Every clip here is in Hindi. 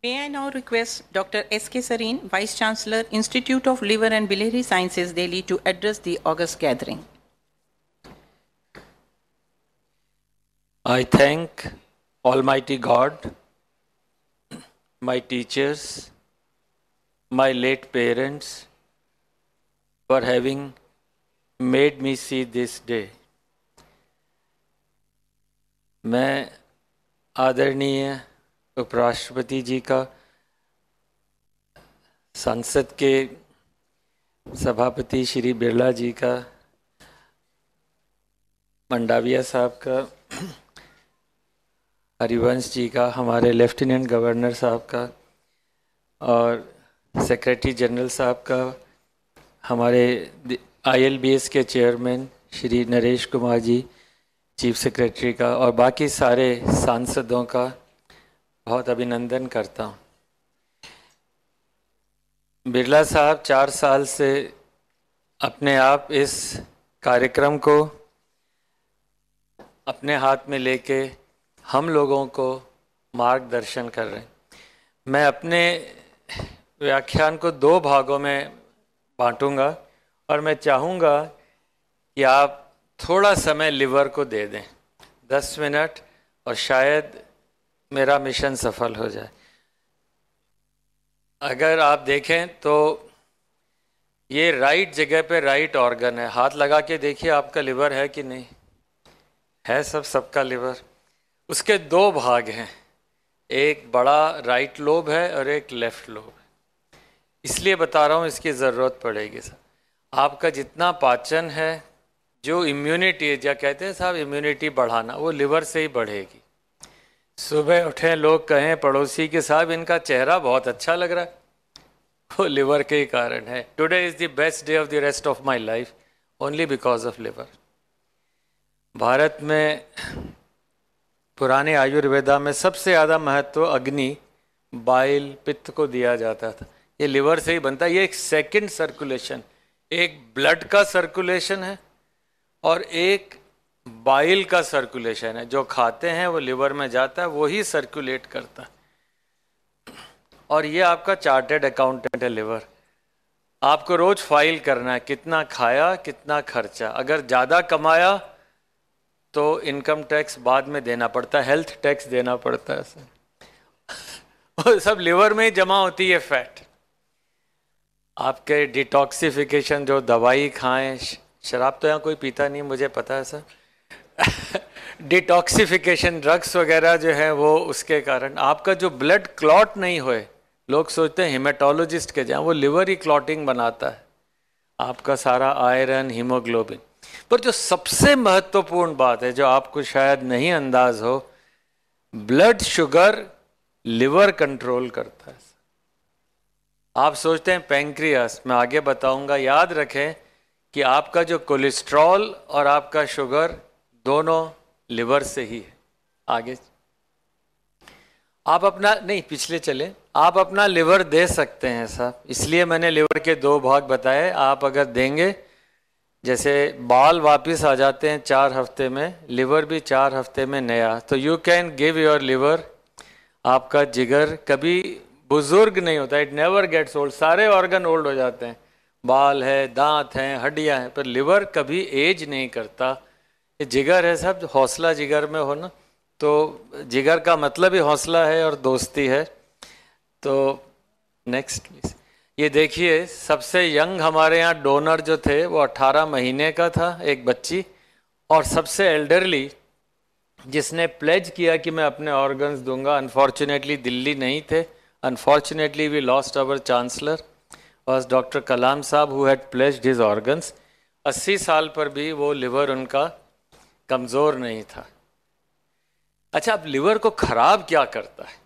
May I now request Dr. S. K. Sarin, Vice Chancellor, Institute of Liver and Biliary Sciences, Delhi, to address the August gathering. I thank Almighty God, my teachers, my late parents for having made me see this day. मैं आदरणीय उपराष्ट्रपति जी का संसद के सभापति श्री बिरला जी का मंडाविया साहब का हरिवंश जी का हमारे लेफ्टिनेंट गवर्नर साहब का और सेक्रेटरी जनरल साहब का हमारे आईएलबीएस के chairman Shri Naresh Kumar ji chief secretary का और बाकी सारे सांसदों का बहुत अभिनंदन करता हूँ बिरला साहब चार साल से अपने आप इस कार्यक्रम को अपने हाथ में लेके हम लोगों को मार्गदर्शन कर रहे हैं मैं अपने व्याख्यान को दो भागों में बांटूंगा और मैं चाहूँगा कि आप थोड़ा समय लिवर को दे दें दस मिनट और शायद मेरा मिशन सफल हो जाए अगर आप देखें तो ये राइट जगह पे राइट ऑर्गन है हाथ लगा के देखिए आपका लिवर है कि नहीं है सब सबका लिवर उसके दो भाग हैं एक बड़ा राइट लोब है और एक लेफ्ट लोब है इसलिए बता रहा हूँ इसकी ज़रूरत पड़ेगी सर आपका जितना पाचन है जो इम्यूनिटी है या कहते हैं साहब इम्यूनिटी बढ़ाना वो लिवर से ही बढ़ेगी सुबह उठे लोग कहें पड़ोसी के साहब इनका चेहरा बहुत अच्छा लग रहा है वो लिवर के ही कारण है today is the best day of the rest of my life only because of liver Bharat में पुराने आयुर्वेदा में सबसे ज़्यादा महत्व अग्नि बाइल पित्त को दिया जाता था ये लिवर से ही बनता है ये एक सेकेंड सर्कुलेशन एक ब्लड का सर्कुलेशन है और एक बाइल का सर्कुलेशन है जो खाते हैं वो लिवर में जाता है वही सर्कुलेट करता है और ये आपका चार्टेड अकाउंटेंट है लिवर आपको रोज फाइल करना है कितना खाया कितना खर्चा अगर ज़्यादा कमाया तो इनकम टैक्स बाद में देना पड़ता है हेल्थ टैक्स देना पड़ता है और सब लिवर में ही जमा होती है फैट आपके डिटॉक्सिफिकेशन जो दवाई खाएं शराब तो यहाँ कोई पीता नहीं मुझे पता है सर डिटॉक्सिफिकेशन ड्रग्स वगैरह जो है वो उसके कारण आपका जो ब्लड क्लॉट नहीं होए लोग सोचते हैं हिमेटोलॉजिस्ट के जहाँ वो लिवर ही क्लॉटिंग बनाता है आपका सारा आयरन हीमोग्लोबिन पर जो सबसे महत्वपूर्ण बात है जो आपको शायद नहीं अंदाज हो ब्लड शुगर लिवर कंट्रोल करता है आप सोचते हैं पेंक्रियास मैं आगे बताऊंगा याद रखें कि आपका जो कोलेस्ट्रॉल और आपका शुगर दोनों लिवर से ही है आगे आप अपना नहीं पिछले चले आप अपना लिवर दे सकते हैं सर इसलिए मैंने लिवर के दो भाग बताए आप अगर देंगे जैसे बाल वापस आ जाते हैं चार हफ्ते में लिवर भी चार हफ्ते में नया तो you can give your liver आपका जिगर कभी बुजुर्ग नहीं होता इट नेवर गेट्स ओल्ड सारे ऑर्गन ओल्ड हो जाते हैं बाल है दांत हैं हड्डियां हैं पर लिवर कभी एज नहीं करता जिगर है सब हौसला जिगर में हो ना तो जिगर का मतलब ही हौसला है और दोस्ती है तो नेक्स्ट प्लीज ये देखिए सबसे यंग हमारे यहाँ डोनर जो थे वो 18 महीने का था एक बच्ची और सबसे एल्डरली जिसने प्लेज किया कि मैं अपने ऑर्गन्स दूंगा अनफॉर्चुनेटली दिल्ली नहीं थे unfortunately we lost our chancellor was doctor Kalam साहब who had pledge his organs 80 साल पर भी वो लिवर उनका कमज़ोर नहीं था अच्छा अब लिवर को ख़राब क्या करता है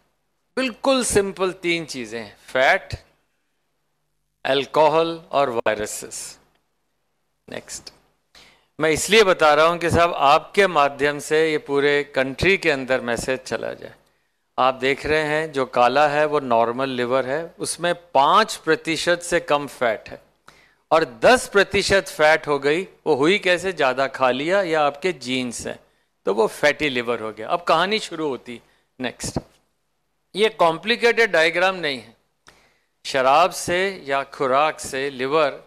बिल्कुल सिंपल तीन चीज़ें फैट अल्कोहल और वायरसेस नेक्स्ट मैं इसलिए बता रहा हूं कि साहब आपके माध्यम से ये पूरे कंट्री के अंदर मैसेज चला जाए आप देख रहे हैं जो काला है वो नॉर्मल लिवर है उसमें पाँच प्रतिशत से कम फैट है और 10 प्रतिशत फैट हो गई वो हुई कैसे ज़्यादा खा लिया या आपके जीन्स हैं तो वो फैटी लिवर हो गया अब कहानी शुरू होती नेक्स्ट ये कॉम्प्लिकेटेड डायग्राम नहीं है शराब से या खुराक से लिवर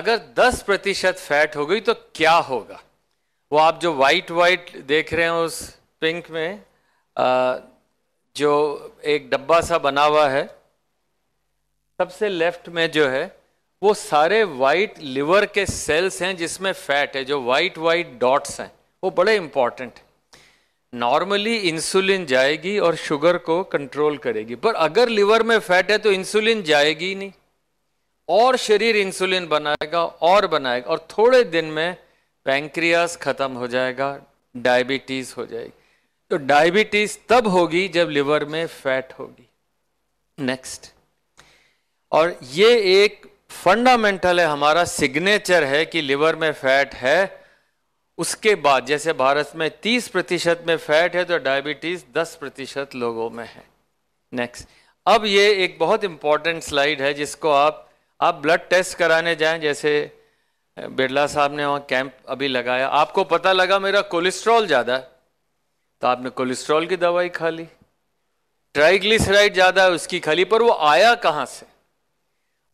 अगर 10 प्रतिशत फैट हो गई तो क्या होगा वो आप जो वाइट वाइट देख रहे हैं उस पिंक में आ, जो एक डब्बा सा बना हुआ है सबसे लेफ्ट में जो है वो सारे वाइट लिवर के सेल्स हैं जिसमें फैट है जो वाइट वाइट डॉट्स हैं वो बड़े इंपॉर्टेंट नॉर्मली इंसुलिन जाएगी और शुगर को कंट्रोल करेगी पर अगर लिवर में फैट है तो इंसुलिन जाएगी नहीं और शरीर इंसुलिन बनाएगा और बनाएगा और थोड़े दिन में पैंक्रियास खत्म हो जाएगा डायबिटीज हो जाएगी तो डायबिटीज तब होगी जब लिवर में फैट होगी नेक्स्ट और ये एक फंडामेंटल है हमारा सिग्नेचर है कि लिवर में फैट है उसके बाद जैसे भारत में 30 प्रतिशत में फैट है तो डायबिटीज 10 प्रतिशत लोगों में है नेक्स्ट अब ये एक बहुत इंपॉर्टेंट स्लाइड है जिसको आप आप ब्लड टेस्ट कराने जाएं जैसे बिरला साहब ने वहाँ कैंप अभी लगाया आपको पता लगा मेरा कोलेस्ट्रॉल ज़्यादा है तो आपने कोलेस्ट्रॉल की दवाई खा ली ट्राइग्लिसराइड ज़्यादा है उसकी खा ली पर वो आया कहाँ से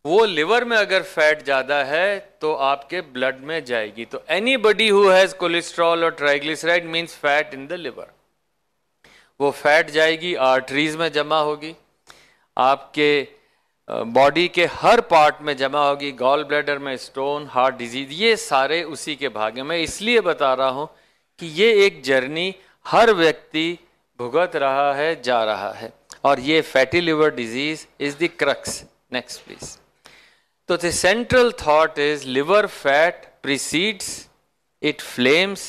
वो लिवर में अगर फैट ज़्यादा है तो आपके ब्लड में जाएगी तो anybody who has cholesterol और triglyceride means fat in the liver वो फैट जाएगी आर्टरीज में जमा होगी आपके बॉडी के हर पार्ट में जमा होगी गॉल ब्लैडर में स्टोन हार्ट डिजीज ये सारे उसी के भाग्य मैं इसलिए बता रहा हूँ कि ये एक जर्नी हर व्यक्ति भुगत रहा है जा रहा है और ये fatty liver disease is the crux next please तो the central thought is liver fat precedes it flames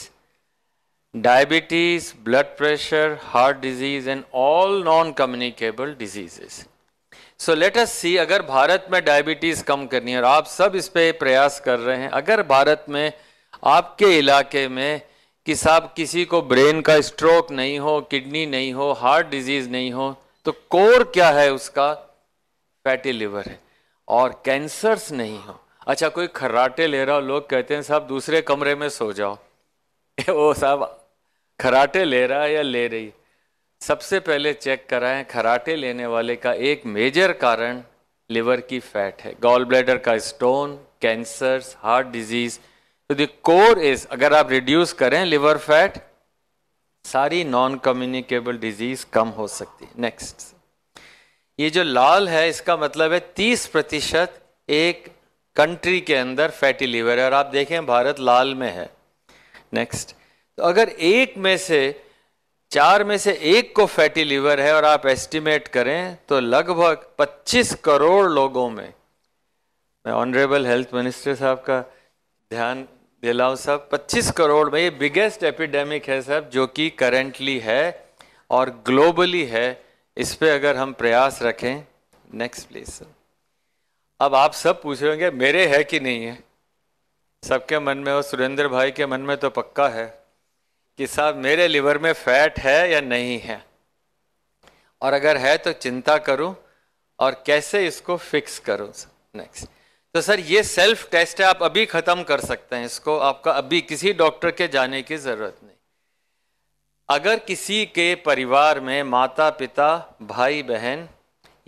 diabetes blood pressure heart disease and all non communicable diseases so let us see अगर भारत में डायबिटीज़ कम करनी है और आप सब इस पे प्रयास कर रहे हैं अगर भारत में आपके इलाके में कि साहब किसी को ब्रेन का स्ट्रोक नहीं हो किडनी नहीं हो हार्ट डिजीज़ नहीं हो तो कोर क्या है उसका फैटी लिवर है और कैंसर्स नहीं हो अच्छा कोई खराटे ले रहा हो लोग कहते हैं साहब दूसरे कमरे में सो जाओ वो साहब खराटे ले रहा है या ले रही सबसे पहले चेक कराएं खराटे लेने वाले का एक मेजर कारण लिवर की फैट है गॉल ब्लैडर का स्टोन कैंसर्स हार्ट डिजीज तो द कोर इज अगर आप रिड्यूस करें लिवर फैट सारी नॉन कम्युनिकेबल डिजीज कम हो सकती है नेक्स्ट ये जो लाल है इसका मतलब है तीस प्रतिशत एक कंट्री के अंदर फैटी लीवर है और आप देखें भारत लाल में है नेक्स्ट तो अगर एक में से चार में से एक को फैटी लीवर है और आप एस्टिमेट करें तो लगभग 25 करोड़ लोगों में मैं ऑनरेबल हेल्थ मिनिस्टर साहब का ध्यान दिलाऊं साहब 25 करोड़ में ये बिगेस्ट एपिडेमिक है सब जो कि करेंटली है और ग्लोबली है इस पे अगर हम प्रयास रखें नेक्स्ट प्लीज सर अब आप सब पूछ रहे होंगे मेरे है कि नहीं है सबके मन में और सुरेंद्र भाई के मन में तो पक्का है कि साहब मेरे लिवर में फैट है या नहीं है और अगर है तो चिंता करूं और कैसे इसको फिक्स करूं नेक्स्ट तो सर ये सेल्फ टेस्ट है आप अभी ख़त्म कर सकते हैं इसको आपका अभी किसी डॉक्टर के जाने की ज़रूरत नहीं अगर किसी के परिवार में माता पिता भाई बहन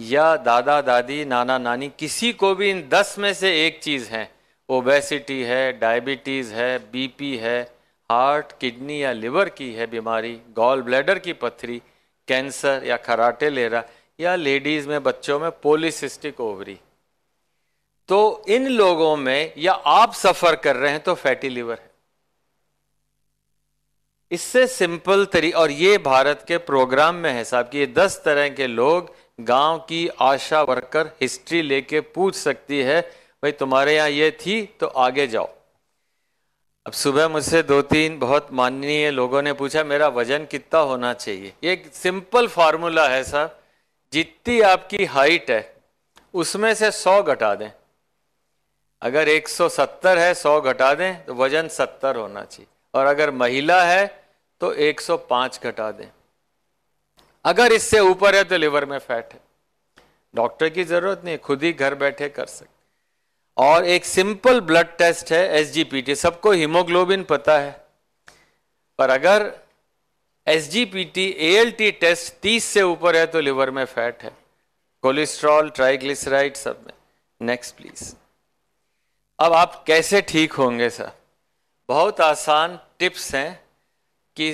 या दादा दादी नाना नानी किसी को भी इन दस में से एक चीज़ है ओबेसिटी है डायबिटीज़ है बीपी है हार्ट किडनी या लिवर की है बीमारी गॉल ब्लैडर की पथरी कैंसर या खराटे लेरा या लेडीज़ में बच्चों में पोलिसिस्टिक ओवरी तो इन लोगों में या आप सफ़र कर रहे हैं तो फैटी लिवर है इससे सिंपल तरी और ये भारत के प्रोग्राम में है साहब कि ये दस तरह के लोग गांव की आशा वर्कर हिस्ट्री लेके पूछ सकती है भाई तुम्हारे यहाँ ये थी तो आगे जाओ अब सुबह मुझसे दो तीन बहुत माननीय लोगों ने पूछा मेरा वजन कितना होना चाहिए ये एक सिंपल फार्मूला है साहब जितनी आपकी हाइट है उसमें से 100 घटा दें अगर 170 है 100 घटा दें तो वजन 70 होना चाहिए और अगर महिला है तो 105 घटा दें अगर इससे ऊपर है तो लिवर में फैट है डॉक्टर की जरूरत नहीं खुद ही घर बैठे कर सकते और एक सिंपल ब्लड टेस्ट है एस सबको हीमोग्लोबिन पता है पर अगर S G P T test 30 से ऊपर है तो लिवर में फैट है कोलेस्ट्रॉल ट्राइग्लिसराइड सब में नेक्स्ट प्लीज अब आप कैसे ठीक होंगे सर बहुत आसान टिप्स हैं कि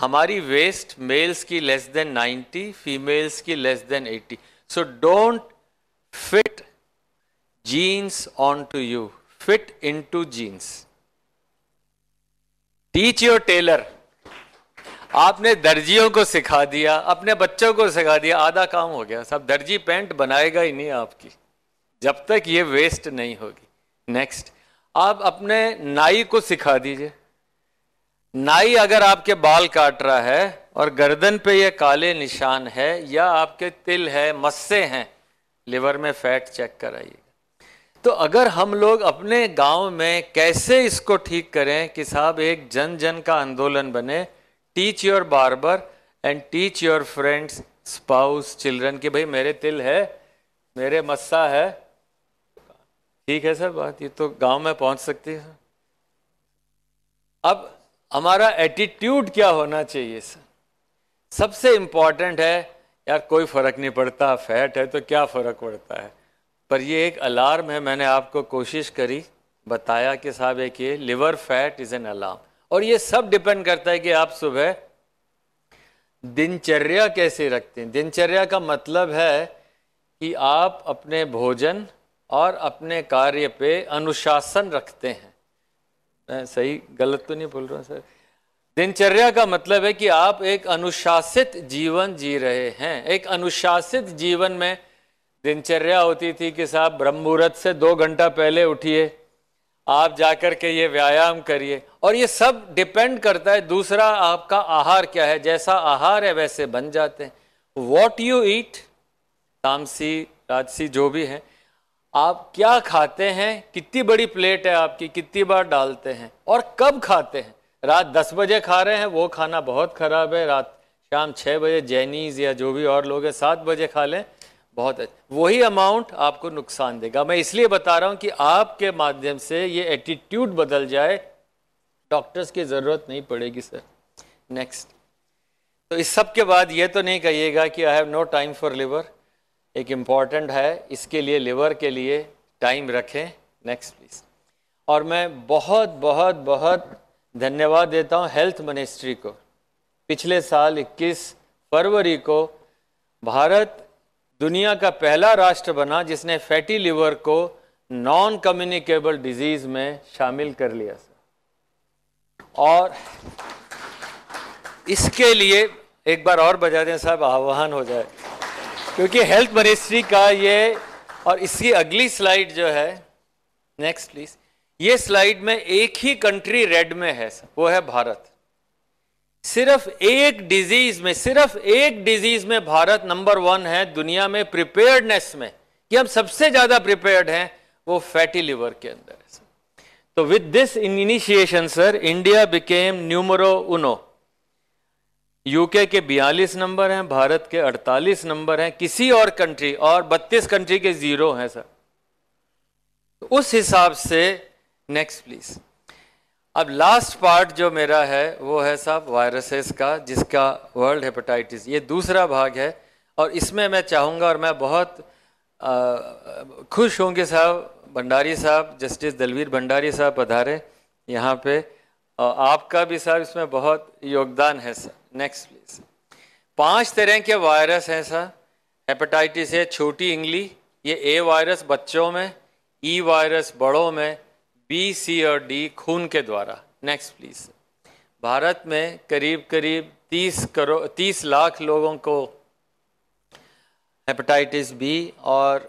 हमारी वेस्ट मेल्स की लेस देन 90 फीमेल्स की less than 80 so don't fit jeans on to you fit in to jeans teach your tailor आपने दर्जियों को सिखा दिया अपने बच्चों को सिखा दिया आधा काम हो गया सब दर्जी पैंट बनाएगा ही नहीं आपकी जब तक ये वेस्ट नहीं होगी नेक्स्ट आप अपने नाई को सिखा दीजिए नाई अगर आपके बाल काट रहा है और गर्दन पे ये काले निशान है या आपके तिल है मस्से हैं लिवर में फैट चेक कराइए तो अगर हम लोग अपने गांव में कैसे इसको ठीक करें कि साहब एक जन जन का आंदोलन बने teach your barber and teach your friends spouse children कि भाई मेरे तिल है मेरे मस्सा है ठीक है सर बात ये तो गांव में पहुंच सकती है अब हमारा एटीट्यूड क्या होना चाहिए सर सबसे इम्पॉर्टेंट है यार कोई फ़र्क नहीं पड़ता फैट है तो क्या फ़र्क पड़ता है पर ये एक अलार्म है मैंने आपको कोशिश करी बताया कि साहब एक ये liver fat is an alarm और ये सब डिपेंड करता है कि आप सुबह दिनचर्या कैसे रखते हैं दिनचर्या का मतलब है कि आप अपने भोजन और अपने कार्य पे अनुशासन रखते हैं मैं सही गलत तो नहीं बोल रहा सर दिनचर्या का मतलब है कि आप एक अनुशासित जीवन जी रहे हैं एक अनुशासित जीवन में दिनचर्या होती थी कि साहब ब्रह्म मुहूर्त से दो घंटा पहले उठिए आप जाकर के ये व्यायाम करिए और ये सब डिपेंड करता है दूसरा आपका आहार क्या है जैसा आहार है वैसे बन जाते हैं वॉट यू ईट तामसी राजसी जो भी है आप क्या खाते हैं कितनी बड़ी प्लेट है आपकी कितनी बार डालते हैं और कब खाते हैं रात दस बजे खा रहे हैं वो खाना बहुत ख़राब है रात शाम छः बजे जैनीज़ या जो भी और लोग हैं सात बजे खा लें बहुत वही अमाउंट आपको नुकसान देगा मैं इसलिए बता रहा हूँ कि आपके माध्यम से ये एटीट्यूड बदल जाए डॉक्टर्स की ज़रूरत नहीं पड़ेगी सर नेक्स्ट तो इस सब के बाद ये तो नहीं कहिएगा कि I have no time for liver एक इम्पॉर्टेंट है इसके लिए लिवर के लिए टाइम रखें नेक्स्ट प्लीज़ और मैं बहुत बहुत बहुत धन्यवाद देता हूँ हेल्थ मिनिस्ट्री को पिछले साल 21 फरवरी को भारत दुनिया का पहला राष्ट्र बना जिसने फैटी लिवर को नॉन कम्युनिकेबल डिजीज़ में शामिल कर लिया और इसके लिए एक बार और बजा दें साहब आह्वान हो जाए क्योंकि हेल्थ मिनिस्ट्री का ये और इसकी अगली स्लाइड जो है नेक्स्ट प्लीज ये स्लाइड में एक ही कंट्री रेड में है वो है भारत सिर्फ एक डिजीज में सिर्फ एक डिजीज में भारत नंबर वन है दुनिया में प्रिपेयर्डनेस में कि हम सबसे ज्यादा प्रिपेयर्ड हैं वो फैटी लिवर के अंदर है तो with this initiation sir India became numero uno UK के 42 नंबर हैं भारत के 48 नंबर हैं किसी और कंट्री और 32 कंट्री के ज़ीरो हैं सर तो उस हिसाब से नेक्स्ट प्लीज अब लास्ट पार्ट जो मेरा है वो है साहब वायरसेस का जिसका वर्ल्ड हेपेटाइटिस ये दूसरा भाग है और इसमें मैं चाहूँगा और मैं बहुत आ, खुश होंगे साहब भंडारी साहब जस्टिस दलवीर भंडारी साहब पधारे यहाँ पे और आपका भी साहब इसमें बहुत योगदान है सर नेक्स्ट प्लीज पांच तरह के वायरस हैं सर हेपेटाइटिस है छोटी इंगली ये ए वायरस बच्चों में ई e वायरस बड़ों में बी सी और डी खून के द्वारा नेक्स्ट प्लीज भारत में करीब करीब 30 करोड़ 30 लाख लोगों को हेपेटाइटिस बी और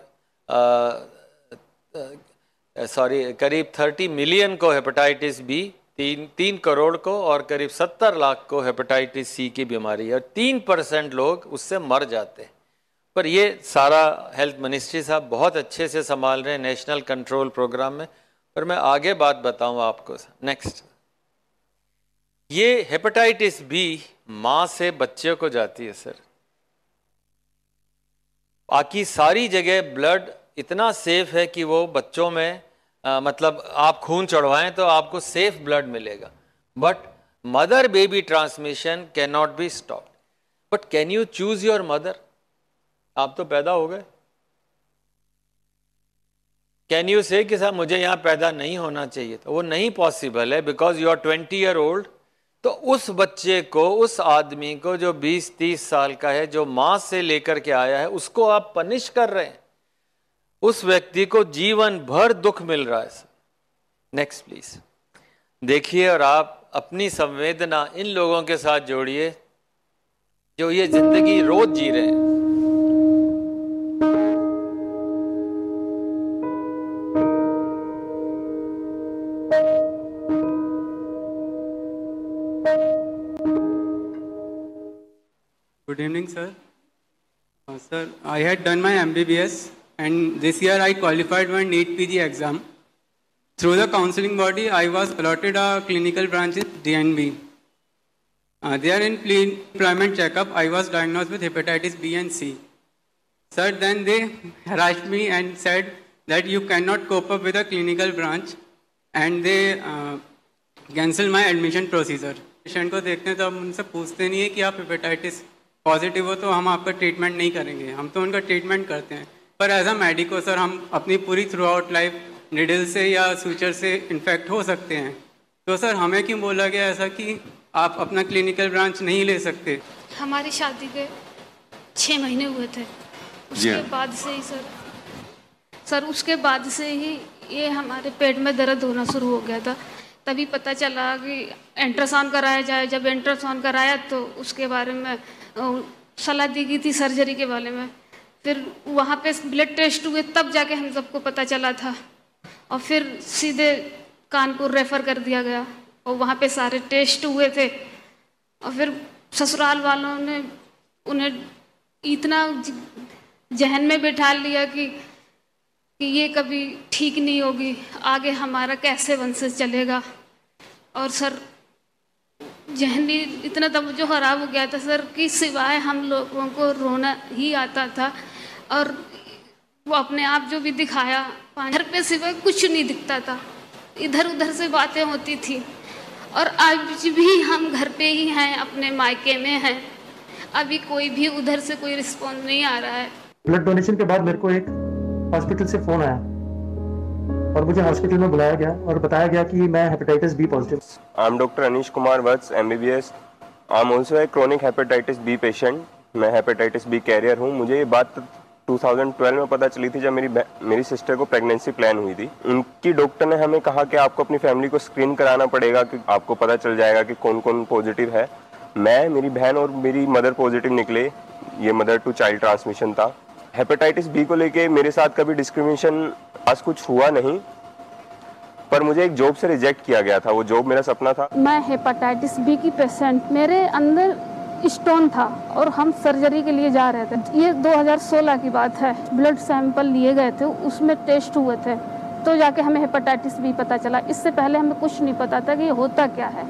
सॉरी करीब 30 मिलियन को हेपेटाइटिस बी तीन तीन करोड़ को और करीब सत्तर लाख को हेपेटाइटिस सी की बीमारी है और तीन परसेंट लोग उससे मर जाते हैं पर ये सारा हेल्थ मिनिस्ट्री साहब बहुत अच्छे से संभाल रहे हैं नेशनल कंट्रोल प्रोग्राम में पर मैं आगे बात बताऊं आपको नेक्स्ट ये हेपेटाइटिस बी माँ से बच्चे को जाती है सर बाकी सारी जगह ब्लड इतना सेफ है कि वो बच्चों में आ, मतलब आप खून चढ़वाएं तो आपको सेफ ब्लड मिलेगा but mother baby transmission can not be stop but can you choose your mother आप तो पैदा हो गए कैन यू से कि साहब मुझे यहां पैदा नहीं होना चाहिए था वो नहीं पॉसिबल है because you are twenty year old तो उस बच्चे को उस आदमी को जो 20-30 साल का है जो माँ से लेकर के आया है उसको आप पनिश कर रहे हैं उस व्यक्ति को जीवन भर दुख मिल रहा है नेक्स्ट प्लीज देखिए और आप अपनी संवेदना इन लोगों के साथ जोड़िए जो ये जिंदगी रोज जी रहे हैं Good sir sir Uh, sir, I had done my and this year I qualified my NEET PG exam. Through the counseling body, I was allotted a clinical branch in DNB. Uh, there in pre-employment checkup, I was diagnosed with hepatitis B and C. Sir, then they harassed me and said that you cannot cope up with a clinical branch and they uh, cancel my admission procedure. Patient को देखते हैं तो हम उनसे पूछते नहीं है कि आप हेपेटाइटिस पॉजिटिव हो तो हम आपका ट्रीटमेंट नहीं करेंगे हम तो उनका ट्रीटमेंट करते हैं पर एज अ मेडिको सर हम अपनी पूरी थ्रू आउट लाइफ निडल से या सूचर से इन्फेक्ट हो सकते हैं तो सर हमें क्यों बोला गया ऐसा कि आप अपना क्लिनिकल ब्रांच नहीं ले सकते हमारी शादी के छः महीने हुए थे उसके बाद से ही सर सर उसके बाद से ही ये हमारे पेट में दर्द होना शुरू हो गया था तभी पता चला कि अल्ट्रासाउंड कराया जाए जब अल्ट्रासाउंड कराया तो उसके बारे में सलाह दी गई थी सर्जरी के बारे में फिर वहाँ पे ब्लड टेस्ट हुए तब जाके हम सबको पता चला था और फिर सीधे कानपुर रेफर कर दिया गया और वहाँ पे सारे टेस्ट हुए थे और फिर ससुराल वालों ने उन्हें इतना जहन में बैठा लिया कि कि ये कभी ठीक नहीं होगी आगे हमारा कैसे वंशज चलेगा और सर जहन इतना जो ख़राब हो गया था सर कि सिवाय हम लोगों को रोना ही आता था और वो अपने आप जो भी दिखाया घर पे सिवा कुछ नहीं दिखता था इधर उधर से बातें होती थी और आज भी हम घर पे ही हैं अपने मायके में हैं अभी कोई भी उधर से कोई रिस्पॉन्स नहीं आ रहा है ब्लड डोनेशन के बाद मेरे को एक हॉस्पिटल से फ़ोन आया और मुझे हॉस्पिटल में बुलाया गया और बताया गया कि मैं hepatitis B positive I am doctor Anish Kumar Vats M B B S I am also a chronic hepatitis B patient मैं हेपेटाइटिस बी कैरियर हूँ मुझे ये बात 2012 में पता चली थी जब मेरी मेरी सिस्टर को प्रेगनेंसी प्लान हुई थी उनकी डॉक्टर ने हमें कहा कि आपको अपनी फैमिली को स्क्रीन कराना पड़ेगा कि आपको पता चल जाएगा कि कौन कौन पॉजिटिव है मैं मेरी बहन और मेरी मदर पॉजिटिव निकले ये मदर टू चाइल्ड ट्रांसमिशन था हेपेटाइटिस बी को लेके मेरे साथ कभी डिस्क्रिमिनेशन आज कुछ हुआ नहीं पर मुझे एक जॉब से रिजेक्ट किया गया था वो जॉब मेरा सपना था मैं हेपेटाइटिस बी की पेशेंट मेरे अंदर स्टोन था और हम सर्जरी के लिए जा रहे थे ये 2016 की बात है ब्लड सैंपल लिए गए थे उसमें टेस्ट हुए थे तो जाके हमें हेपेटाइटिस भी पता चला इससे पहले हमें कुछ नहीं पता था कि ये होता क्या है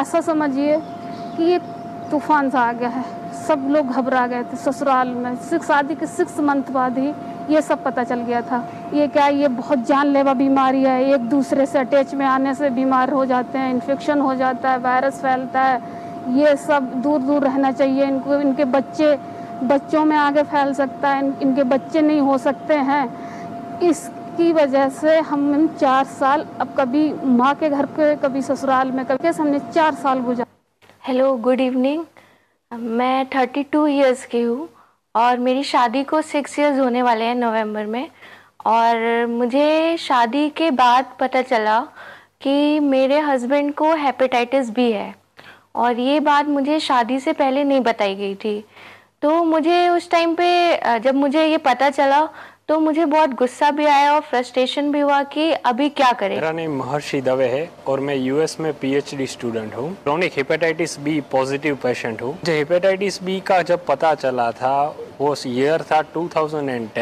ऐसा समझिए कि ये तूफान सा आ गया है सब लोग घबरा गए थे ससुराल में सिक्स शादी के सिक्स मंथ बाद ही ये सब पता चल गया था ये क्या ये बहुत जानलेवा बीमारी है एक दूसरे से अटैच में आने से बीमार हो जाते हैं इन्फेक्शन हो जाता है वायरस फैलता है ये सब दूर दूर रहना चाहिए इनको इनके बच्चे बच्चों में आगे फैल सकता है इनके बच्चे नहीं हो सकते हैं इसकी वजह से हम चार साल अब कभी माँ के घर पे कभी ससुराल में कभी हमने चार साल गुजार हेलो गुड इवनिंग मैं थर्टी टू ईयर्स की हूँ और मेरी शादी को सिक्स ईयर्स होने वाले हैं नवंबर में और मुझे शादी के बाद पता चला कि मेरे हस्बैंड को हेपेटाइटिस बी है और ये बात मुझे शादी से पहले नहीं बताई गई थी तो मुझे उस टाइम पे जब मुझे ये पता चला तो मुझे बहुत गुस्सा भी आया और फ्रस्ट्रेशन भी हुआ कि अभी क्या करें मेरा नाम महर्षि दवे है और मैं यूएस में पीएचडी स्टूडेंट हूँ chronic hepatitis B positive patient हूँ मुझे हेपेटाइटिस बी का जब पता चला था वो ईयर था 2010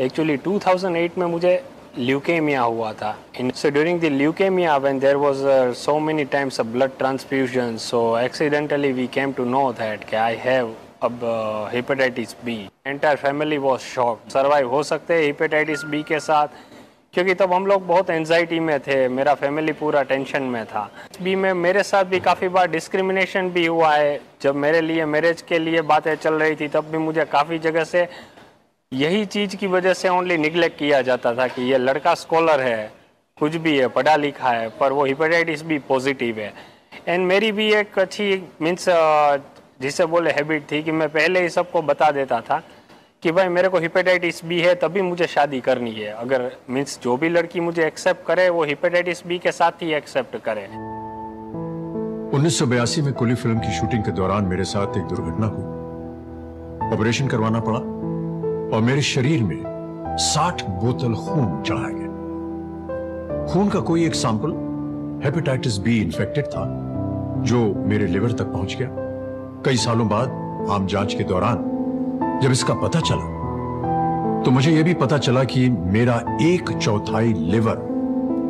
एक्चुअली 2008 में मुझे leukemia हुआ था in so during the leukaemia when there was so many times a blood transfusion so accidentally we came to know that कि आई हैव अब hepatitis B entire family was shock survive हो सकते हैं हेपेटाइटिस बी के साथ क्योंकि तब हम लोग बहुत एनजाइटी में थे मेरा फैमिली पूरा टेंशन में था बी में मेरे साथ भी काफ़ी बार डिस्क्रिमिनेशन भी हुआ है जब मेरे लिए मैरिज के लिए बातें चल रही थी तब भी मुझे काफ़ी जगह से यही चीज़ की वजह से ओनली निगलेक्ट किया जाता था कि ये लड़का स्कॉलर है कुछ भी है पढ़ा लिखा है पर वो हिपेटाइटिस भी पॉजिटिव है एंड मेरी भी एक अच्छी मीन्स जिसे बोले हैबिट थी कि मैं पहले ही सबको बता देता था कि भाई मेरे को हिपेटाइटिस बी है तभी मुझे शादी करनी है अगर मीन्स जो भी लड़की मुझे एक्सेप्ट करे वो हिपेटाइटिस बी के साथ ही एक्सेप्ट करे उन्नीस में कुली फिल्म की शूटिंग के दौरान मेरे साथ एक दुर्घटना हुई ऑपरेशन करवाना पड़ा और मेरे शरीर में साठ बोतल खून चढ़ाया गया खून का कोई एक सैंपल हेपेटाइटिस बी इंफेक्टेड था जो मेरे लिवर तक पहुंच गया कई सालों बाद आम जांच के दौरान जब इसका पता चला तो मुझे यह भी पता चला कि मेरा एक चौथाई लिवर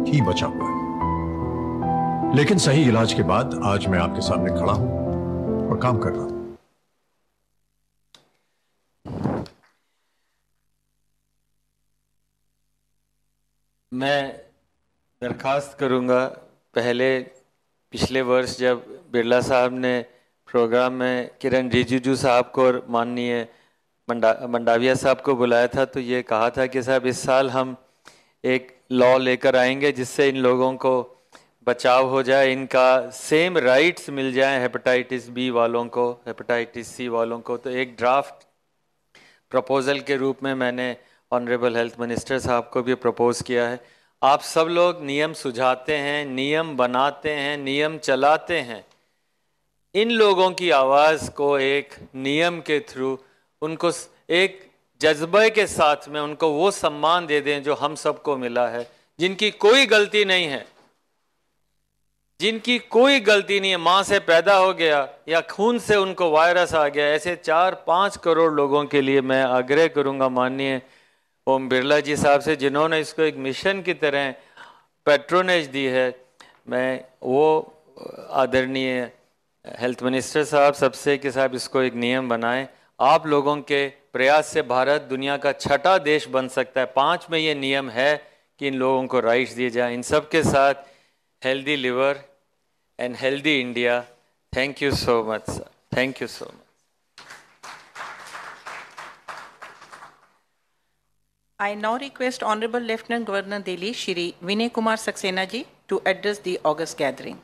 ही बचा हुआ है लेकिन सही इलाज के बाद आज मैं आपके सामने खड़ा हूं और काम कर रहा हूं मैं दरख्वास्त करूंगा पहले पिछले वर्ष जब बिरला साहब ने प्रोग्राम में किरण रिजिजू साहब को और माननीय मंडा मंडाविया साहब को बुलाया था तो ये कहा था कि साहब इस साल हम एक लॉ लेकर आएंगे जिससे इन लोगों को बचाव हो जाए इनका सेम राइट्स मिल जाए हेपेटाइटिस बी वालों को हेपेटाइटिस सी वालों को तो एक ड्राफ्ट प्रपोज़ल के रूप में मैंने ऑनरेबल हेल्थ मिनिस्टर साहब को भी प्रपोज किया है आप सब लोग नियम सुझाते हैं नियम बनाते हैं नियम चलाते हैं इन लोगों की आवाज़ को एक नियम के थ्रू उनको एक जज्बे के साथ में उनको वो सम्मान दे दें जो हम सबको मिला है जिनकी कोई गलती नहीं है जिनकी कोई गलती नहीं है माँ से पैदा हो गया या खून से उनको वायरस आ गया ऐसे चार पाँच करोड़ लोगों के लिए मैं आग्रह करूँगा माननीय ओम बिरला जी साहब से जिन्होंने इसको एक मिशन की तरह पेट्रोनेज दी है मैं वो आदरणीय हेल्थ मिनिस्टर साहब सबसे कि साहब इसको एक नियम बनाएं आप लोगों के प्रयास से भारत दुनिया का छठा देश बन सकता है पाँच में ये नियम है कि इन लोगों को राइट्स दिए जाए इन सब के साथ healthy liver and healthy India thank you so much sir thank you so much I now request Honorable Lieutenant Governor Delhi Shri Vinay Kumar Saxena ji to address the August gathering.